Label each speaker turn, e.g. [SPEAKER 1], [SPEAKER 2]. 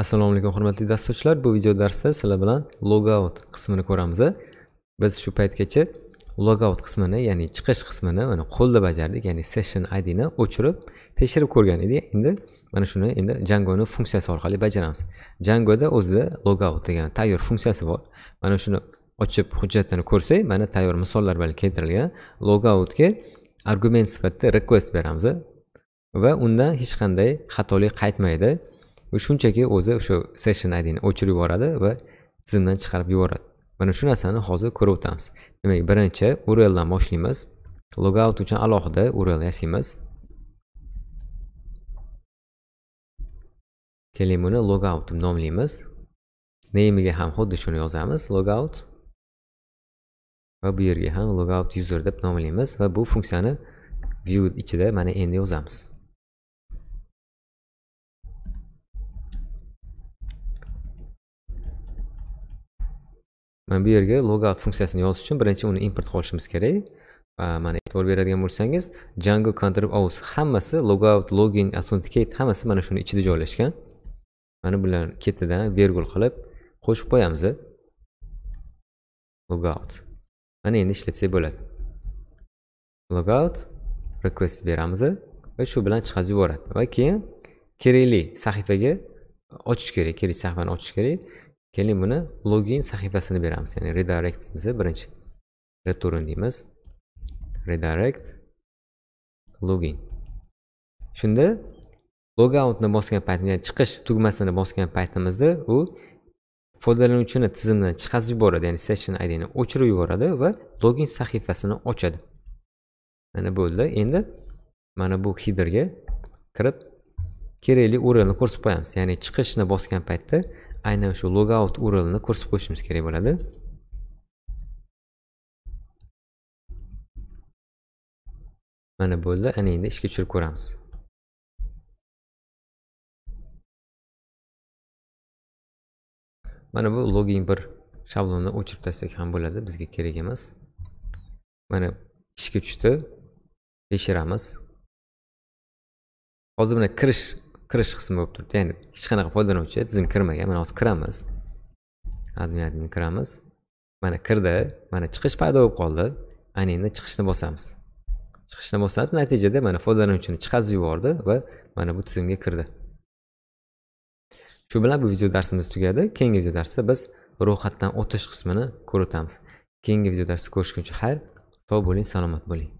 [SPEAKER 1] assalomu alaykum hurmatli dasturchilar bu video darsda sizlar bilan logout qismini ko'ramiz biz shu paytgacha logout qismini ya'ni chiqish qismini mana qo'lda bajardik ya'ni session idni o'chirib tekshirib ko'rgan edik endi mana shuni endi jangoni funksiyasi orqali bajaramiz jangoda o'zida logout degan tayyor funksiyasi bor mana shuni ochib hujjatini ko'rsak mana tayyor misollar bilan keltirilgan logoutga argument sifatida request beramiz va undan hech qanday xatolik qaytmaydi u shunchaki o'zi o'sha session id ni o'chirib yuboradi va tizimdan chiqarib yuboradi mana shu narsani hozir ko'rib o'tamiz demak birinchi urldan boshlaymiz logout uchun alohida url yasaymiz keling buni logout deb nomlaymiz nameiga ham xuddi shuni yozamiz logout va bu yerga ham logout user deb nomlaymiz va bu funksiyani view ichida mana endi yozamiz mana bu yerga logout funksiyasini yozish uchun birinchi uni import qilishimiz kerak mana e'tibor beradigan bo'lsangiz django control aus hammasi logout login authenticate hammasi mana shuni ichida joylashgan mana bular ketidan vergul qilib qo'shib qo'yamiz logout mana endi ishlatsak bo'ladi logout request beramiz va shu bilan chiqazib yuboradi va keyin kerakli sahifaga ochish kerak kerakli sahifani ochish kerak keling buni login sahifasini beramiz ya'ni redirect deymiz birinchi return deymiz redirect login shunda logoutni bosgan paytimizda ya'ni chiqish tugmasini bosgan paytimizda u foydalanuvchini tizimdan chiqazib yuboradi ya'ni session idni o'chirib yuboradi va login sahifasini ochadi mana bo'ldi endi mana bu hiderga kirib kerakli urlni ko'rsatib qo'yamiz ya'ni chiqishni bosgan paytda aynan shu logout urlni ko'rsatib qo'yishimiz kerak bo'ladi mana bo'ldi ana endi ishga tushirib ko'ramiz mana bu login bir shablonni o'chirib tashlasak ham bo'ladi bizga kerak emas mana ishga tushdi tekshiramiz hozir mana kirish kirish qismi bo'lib turibdi ya'ni hech qanaqa foydalanuvchi tizim kirmagan mana hozir kiramiz admin admin kiramiz mana kirdi mana chiqish paydo bo'lib qoldi ana endi chiqishni bosamiz chiqishni bosamiz natijada mana foydalanuvchini chiqazib yubordi va mana bu tizimga kirdi shu bilan bu video darsimiz tugadi keyingi video darsda biz ro'yxatdan o'tish qismini ko'rib o'tamiz keyingi video darsda ko'rishguncha xayr sog' bo'ling salomat bo'ling